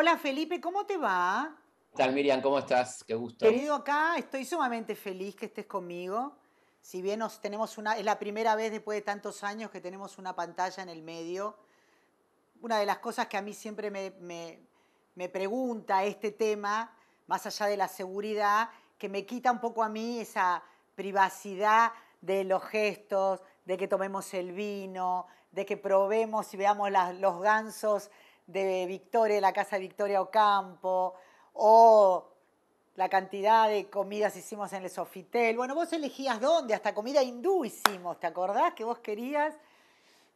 Hola Felipe, ¿cómo te va? ¿Qué tal Miriam? ¿Cómo estás? Qué gusto. Querido acá, estoy sumamente feliz que estés conmigo. Si bien nos tenemos una, es la primera vez después de tantos años que tenemos una pantalla en el medio. Una de las cosas que a mí siempre me, me, pregunta este tema, más allá de la seguridad, que me quita un poco a mí esa privacidad de los gestos, de que tomemos el vino, de que probemos y veamos los gansos de Victoria, la casa de Victoria Ocampo, o la cantidad de comidas hicimos en el Sofitel. Bueno, vos elegías dónde, hasta comida hindú hicimos, ¿te acordás que vos querías?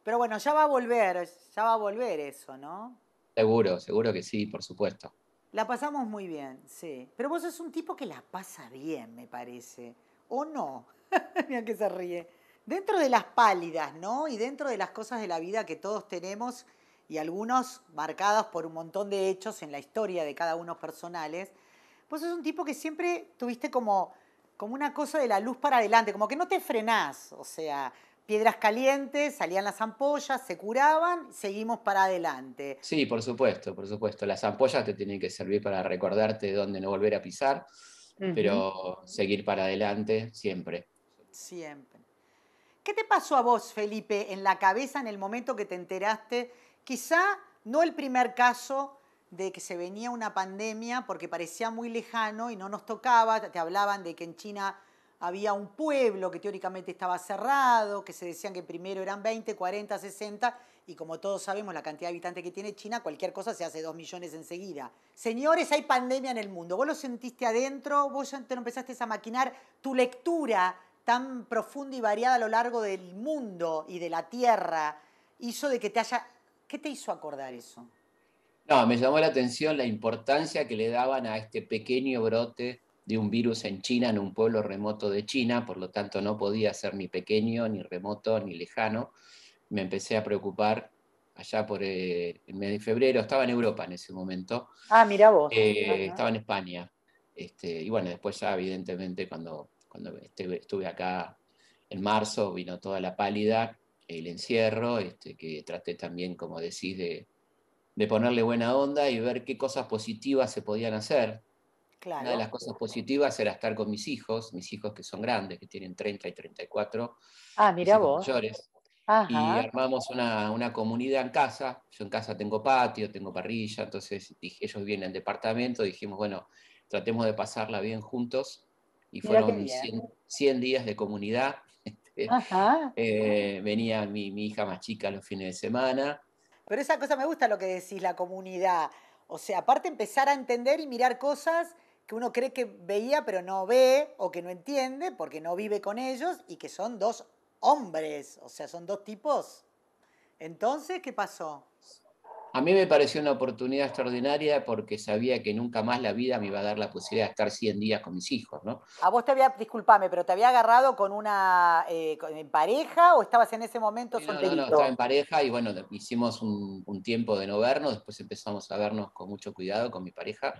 Pero bueno, ya va a volver, ya va a volver eso, ¿no? Seguro, seguro que sí, por supuesto. La pasamos muy bien, sí. Pero vos sos un tipo que la pasa bien, me parece. ¿O no? Mira que se ríe. Dentro de las pálidas, ¿no? Y dentro de las cosas de la vida que todos tenemos, y algunos marcados por un montón de hechos en la historia de cada uno personales, pues es un tipo que siempre tuviste como, como una cosa de la luz para adelante, como que no te frenás, o sea, piedras calientes, salían las ampollas, se curaban, seguimos para adelante. Sí, por supuesto, por supuesto. Las ampollas te tienen que servir para recordarte dónde no volver a pisar, pero seguir para adelante siempre. Siempre. ¿Qué te pasó a vos, Felipe, en la cabeza en el momento que te enteraste Quizá no el primer caso de que se venía una pandemia porque parecía muy lejano y no nos tocaba, te hablaban de que en China había un pueblo que teóricamente estaba cerrado, que se decían que primero eran 20, 40, 60, y como todos sabemos la cantidad de habitantes que tiene China, cualquier cosa se hace 2 millones enseguida. Señores, hay pandemia en el mundo. Vos lo sentiste adentro, vos empezaste a maquinar, tu lectura tan profunda y variada a lo largo del mundo y de la Tierra hizo de que te haya ¿Qué te hizo acordar eso? No, me llamó la atención la importancia que le daban a este pequeño brote de un virus en China, en un pueblo remoto de China, por lo tanto no podía ser ni pequeño, ni remoto, ni lejano. Me empecé a preocupar allá por eh, el mes de febrero, estaba en Europa en ese momento. Ah, mira vos. Eh, estaba en España. Este, y bueno, después ya evidentemente cuando, cuando estuve acá en marzo vino toda la pálida el encierro, este, que traté también, como decís, de, ponerle buena onda y ver qué cosas positivas se podían hacer. Una de las cosas positivas era estar con mis hijos, mis hijos que son grandes, que tienen 30 y 34. Ah, mira vos. Y armamos una, una, comunidad en casa. Yo en casa tengo patio, tengo parrilla, entonces ellos vienen al departamento, dijimos, bueno, tratemos de pasarla bien juntos. Y fueron 100, 100 días de comunidad eh, venía mi, hija más chica los fines de semana. Pero esa cosa me gusta lo que decís, la comunidad. O sea, aparte empezar a entender y mirar cosas que uno cree que veía pero no ve o que no entiende porque no vive con ellos y que son dos hombres, o sea, son dos tipos. Entonces, ¿qué pasó? A mí me pareció una oportunidad extraordinaria porque sabía que nunca más la vida me iba a dar la posibilidad de estar 100 días con mis hijos, ¿no? A vos te había, discúlpame, pero te había agarrado con una, eh, pareja o estabas en ese momento solterito? No, no, estaba en pareja y bueno, hicimos un, tiempo de no vernos, después empezamos a vernos con mucho cuidado con mi pareja.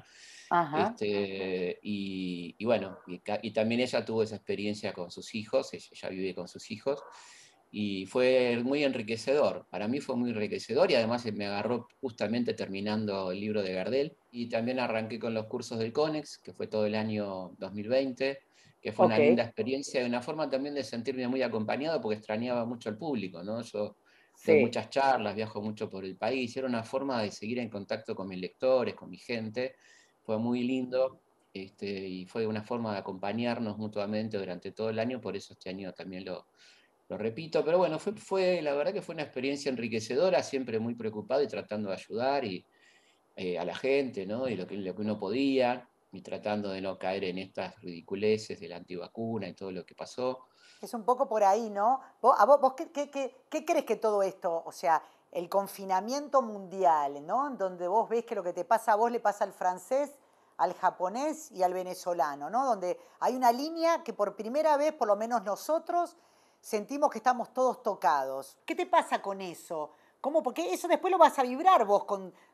Este, y, bueno, y, y también ella tuvo esa experiencia con sus hijos, ella vive con sus hijos y fue muy enriquecedor. Para mí fue muy enriquecedor y además me agarró justamente terminando el libro de Gardel. Y también arranqué con los cursos del CONEX, que fue todo el año 2020, que fue una linda experiencia y una forma también de sentirme muy acompañado porque extrañaba mucho al público, ¿no? Yo tengo muchas charlas, viajo mucho por el país, era una forma de seguir en contacto con mis lectores, con mi gente. Fue muy lindo este, y fue una forma de acompañarnos mutuamente durante todo el año, por eso este año también lo, lo repito, pero bueno, fue, la verdad que fue una experiencia enriquecedora, siempre muy preocupado y tratando de ayudar y, eh, a la gente, ¿no? Y lo que, uno podía, y tratando de no caer en estas ridiculeces de la antivacuna y todo lo que pasó. Es un poco por ahí, ¿no? ¿Vos, a vos, qué, qué, qué, qué, crees que todo esto, o sea, el confinamiento mundial, ¿no? Donde vos ves que lo que te pasa a vos le pasa al francés, al japonés y al venezolano, ¿no? Donde hay una línea que por primera vez, por lo menos nosotros, sentimos que estamos todos tocados. ¿Qué te pasa con eso? ¿Cómo? Porque eso después lo vas a vibrar vos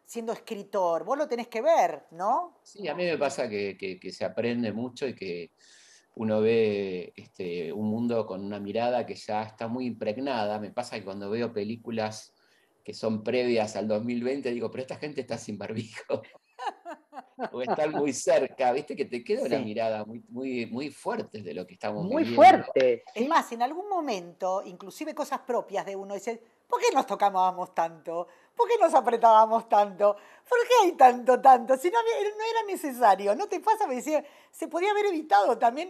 siendo escritor, vos lo tenés que ver, ¿no? Sí, a mí me pasa que, que se aprende mucho y que uno ve este, un mundo con una mirada que ya está muy impregnada. Me pasa que cuando veo películas que son previas al 2020, digo, pero esta gente está sin barbijo o estar muy cerca, viste que te queda una mirada muy, muy, muy fuerte de lo que estamos muy Muy fuerte. Es más, en algún momento, inclusive cosas propias de uno, dice, ¿por qué nos tocábamos tanto? ¿Por qué nos apretábamos tanto? ¿Por qué hay tanto, tanto? Si no, eh, era necesario, ¿no te pasa? Me decía, se podía haber evitado también.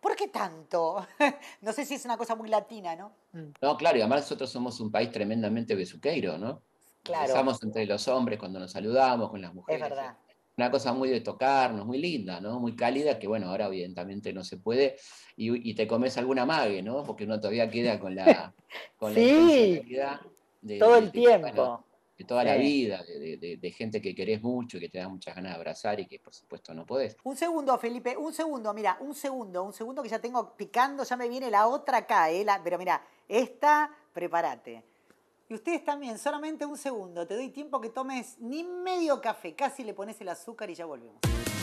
¿Por qué tanto? no sé si es una cosa muy latina, ¿no? Mm. No, claro, y además nosotros somos un país tremendamente besuqueiro, ¿no? Claro. Estamos entre los hombres cuando nos saludamos, con las mujeres. Es verdad. Eh, una cosa muy de tocarnos, muy linda, ¿no? Muy cálida, que bueno, ahora evidentemente no se puede, y, te comes alguna mague, ¿no? Porque uno todavía queda con la, con sí, la de, todo el tiempo. De, toda la vida, de, gente que querés mucho, y que te da muchas ganas de abrazar y que por supuesto no podés. Un segundo, Felipe, un segundo, mira, un segundo, un segundo que ya tengo picando, ya me viene la otra acá, eh, pero mira, esta, prepárate. Y ustedes también, solamente un segundo. Te doy tiempo que tomes ni medio café. Casi le pones el azúcar y ya volvemos.